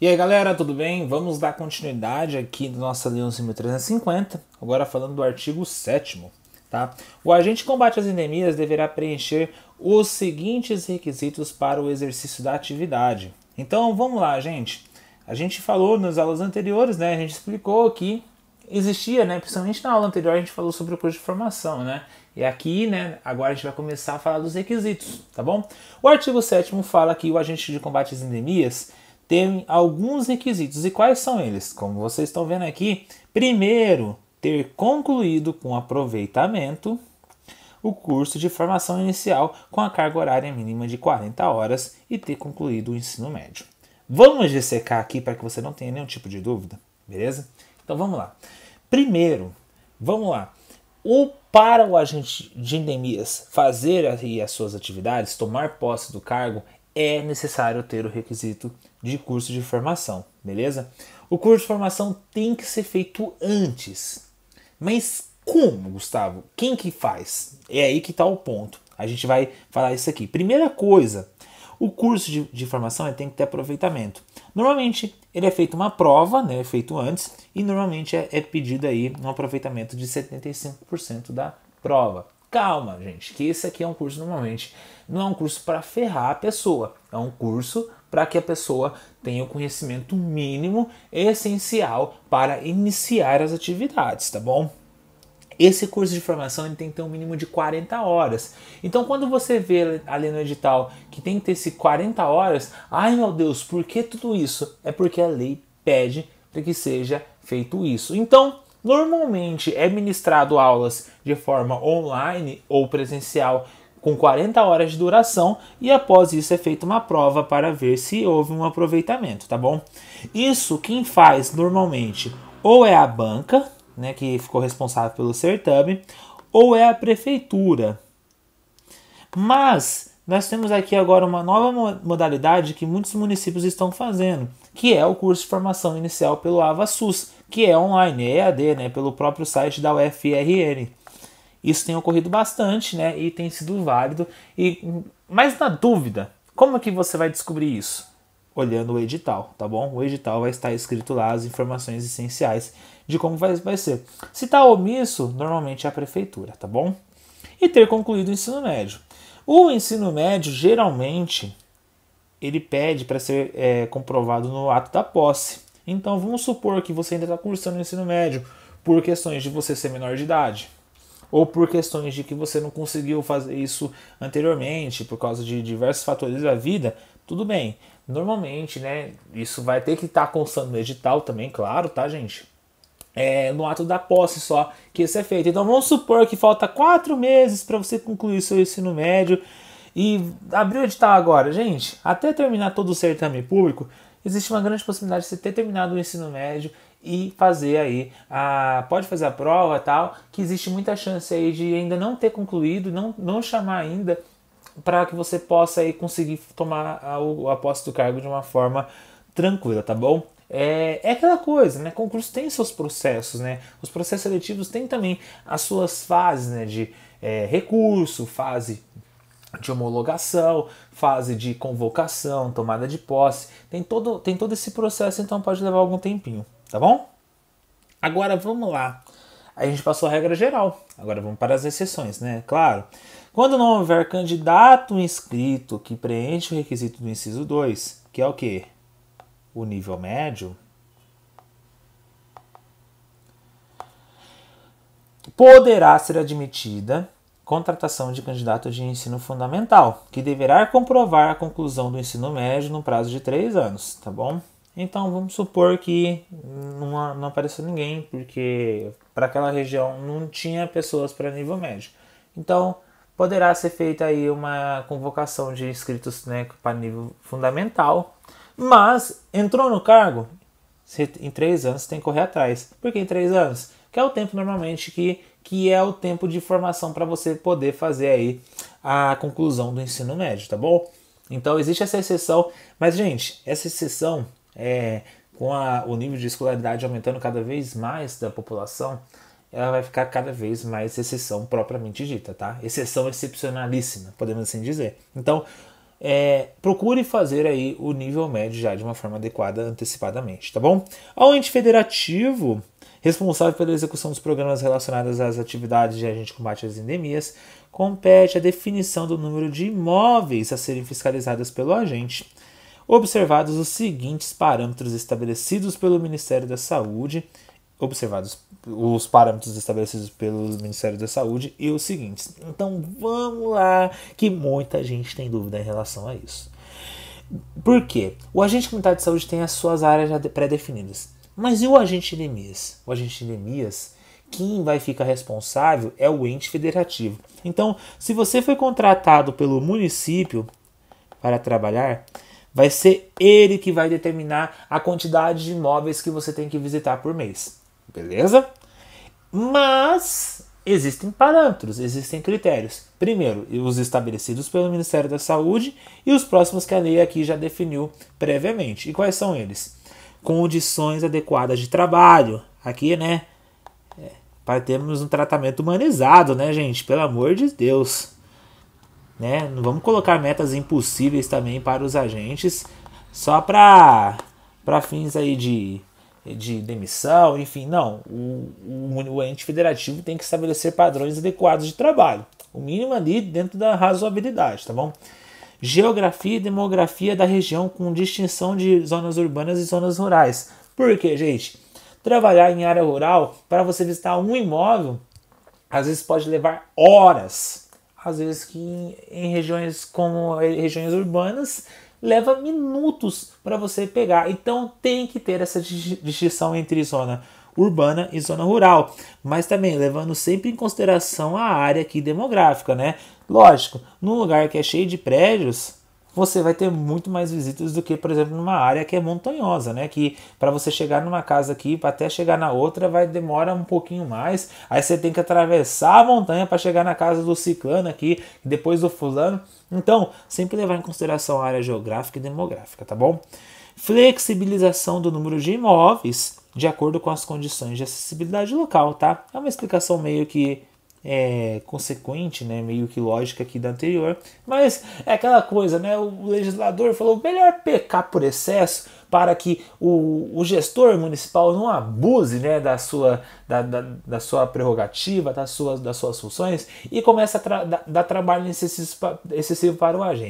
E aí galera, tudo bem? Vamos dar continuidade aqui na nossa Lei 11.350, agora falando do artigo 7 tá? O agente de combate às endemias deverá preencher os seguintes requisitos para o exercício da atividade. Então vamos lá, gente. A gente falou nas aulas anteriores, né? A gente explicou que existia, né? Principalmente na aula anterior a gente falou sobre o curso de formação, né? E aqui, né, agora a gente vai começar a falar dos requisitos, tá bom? O artigo 7 fala que o agente de combate às endemias tem alguns requisitos. E quais são eles? Como vocês estão vendo aqui, primeiro, ter concluído com aproveitamento o curso de formação inicial com a carga horária mínima de 40 horas e ter concluído o ensino médio. Vamos dissecar aqui para que você não tenha nenhum tipo de dúvida, beleza? Então vamos lá. Primeiro, vamos lá. O para o agente de endemias fazer as suas atividades, tomar posse do cargo, é necessário ter o requisito de curso de formação, beleza? O curso de formação tem que ser feito antes. Mas como, Gustavo? Quem que faz? É aí que está o ponto. A gente vai falar isso aqui. Primeira coisa, o curso de, de formação tem que ter aproveitamento. Normalmente ele é feito uma prova, né, é feito antes, e normalmente é, é pedido aí um aproveitamento de 75% da prova. Calma, gente, que esse aqui é um curso normalmente, não é um curso para ferrar a pessoa, é um curso para que a pessoa tenha o conhecimento mínimo essencial para iniciar as atividades, tá bom? Esse curso de formação ele tem que ter um mínimo de 40 horas. Então, quando você vê ali no edital que tem que ter esse 40 horas, ai meu Deus, por que tudo isso? É porque a lei pede para que seja feito isso. Então, Normalmente é ministrado aulas de forma online ou presencial com 40 horas de duração e após isso é feita uma prova para ver se houve um aproveitamento, tá bom? Isso quem faz normalmente ou é a banca, né, que ficou responsável pelo certame, ou é a prefeitura. Mas nós temos aqui agora uma nova modalidade que muitos municípios estão fazendo, que é o curso de formação inicial pelo AvaSUS, que é online, é EAD, né, pelo próprio site da UFRN. Isso tem ocorrido bastante, né, e tem sido válido. E mas na dúvida, como que você vai descobrir isso? Olhando o edital, tá bom? O edital vai estar escrito lá as informações essenciais de como vai, vai ser. Se está omisso, normalmente é a prefeitura, tá bom? E ter concluído o ensino médio. O ensino médio, geralmente, ele pede para ser é, comprovado no ato da posse. Então vamos supor que você ainda está cursando o ensino médio por questões de você ser menor de idade ou por questões de que você não conseguiu fazer isso anteriormente por causa de diversos fatores da vida, tudo bem. Normalmente, né, isso vai ter que estar tá constando no edital também, claro, tá, gente? é, no ato da posse só que isso é feito. Então vamos supor que falta quatro meses para você concluir seu ensino médio e abrir o edital agora. Gente, até terminar todo o certame público, existe uma grande possibilidade de você ter terminado o ensino médio e fazer aí a pode fazer a prova tal que existe muita chance aí de ainda não ter concluído não não chamar ainda para que você possa aí conseguir tomar a, a posse do cargo de uma forma tranquila tá bom é, é aquela coisa, né? Concurso tem seus processos, né? Os processos seletivos têm também as suas fases, né? De é, recurso, fase de homologação, fase de convocação, tomada de posse. Tem todo, tem todo esse processo, então pode levar algum tempinho, tá bom? Agora vamos lá. A gente passou a regra geral, agora vamos para as exceções, né? Claro. Quando não houver candidato inscrito que preenche o requisito do inciso 2, que é o quê? o nível médio, poderá ser admitida contratação de candidato de ensino fundamental, que deverá comprovar a conclusão do ensino médio no prazo de três anos, tá bom? Então vamos supor que não, não apareceu ninguém, porque para aquela região não tinha pessoas para nível médio. Então poderá ser feita aí uma convocação de inscritos né, para nível fundamental, mas entrou no cargo, em três anos tem que correr atrás. Por que em três anos? Que é o tempo normalmente que, que é o tempo de formação para você poder fazer aí a conclusão do ensino médio, tá bom? Então existe essa exceção, mas gente, essa exceção é, com a, o nível de escolaridade aumentando cada vez mais da população, ela vai ficar cada vez mais exceção propriamente dita, tá? Exceção excepcionalíssima, podemos assim dizer. Então, é, procure fazer aí o nível médio já de uma forma adequada antecipadamente, tá bom? Ao ente federativo, responsável pela execução dos programas relacionados às atividades de agente de combate às endemias, compete a definição do número de imóveis a serem fiscalizados pelo agente, observados os seguintes parâmetros estabelecidos pelo Ministério da Saúde observados os parâmetros estabelecidos pelo Ministério da Saúde e os seguintes. Então vamos lá, que muita gente tem dúvida em relação a isso. Por quê? O agente comunitário de saúde tem as suas áreas já pré-definidas. Mas e o agente Nemias? O agente Nemias, quem vai ficar responsável é o ente federativo. Então, se você foi contratado pelo município para trabalhar, vai ser ele que vai determinar a quantidade de imóveis que você tem que visitar por mês beleza? Mas existem parâmetros, existem critérios. Primeiro, os estabelecidos pelo Ministério da Saúde e os próximos que a lei aqui já definiu previamente. E quais são eles? Condições adequadas de trabalho. Aqui, né? É, para termos um tratamento humanizado, né, gente? Pelo amor de Deus. Né? Não vamos colocar metas impossíveis também para os agentes, só para fins aí de de demissão, enfim, não. O, o, o, ente federativo tem que estabelecer padrões adequados de trabalho, o mínimo ali dentro da razoabilidade, tá bom? Geografia e demografia da região com distinção de zonas urbanas e zonas rurais. Por quê, gente? Trabalhar em área rural, para você visitar um imóvel, às vezes pode levar horas. Às vezes que em, em regiões como eh, regiões urbanas, leva minutos para você pegar. Então tem que ter essa distinção entre zona urbana e zona rural, mas também levando sempre em consideração a área aqui demográfica, né? Lógico, num lugar que é cheio de prédios, você vai ter muito mais visitas do que, por exemplo, numa área que é montanhosa, né? Que para você chegar numa casa aqui, para até chegar na outra, vai demora um pouquinho mais. Aí você tem que atravessar a montanha para chegar na casa do ciclano aqui, depois do fulano. Então, sempre levar em consideração a área geográfica e demográfica, tá bom? Flexibilização do número de imóveis de acordo com as condições de acessibilidade local, tá? É uma explicação meio que é, consequente, né, meio que lógica aqui da anterior, mas é aquela coisa, né, o legislador falou melhor pecar por excesso para que o, o gestor municipal não abuse né, da, sua, da, da, da sua prerrogativa, das suas, das suas funções e comece a tra dar, trabalho excessivo para o agente.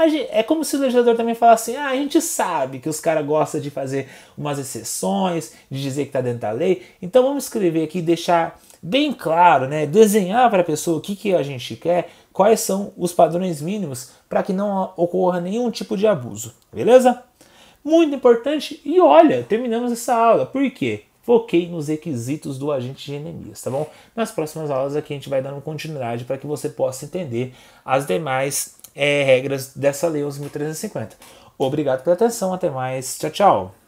Gente, é como se o legislador também falasse assim, ah, a gente sabe que os caras gostam de fazer umas exceções, de dizer que está dentro da lei, então vamos escrever aqui e deixar bem claro, né? Desenhar para a pessoa o que, que a gente quer, quais são os padrões mínimos para que não ocorra nenhum tipo de abuso, beleza? muito importante. E olha, terminamos essa aula. Por quê? Foquei nos requisitos do agente de enemias, tá bom? Nas próximas aulas aqui a gente vai dando continuidade para que você possa entender as demais é, regras dessa Lei 11.350. Obrigado pela atenção, até mais, tchau, tchau!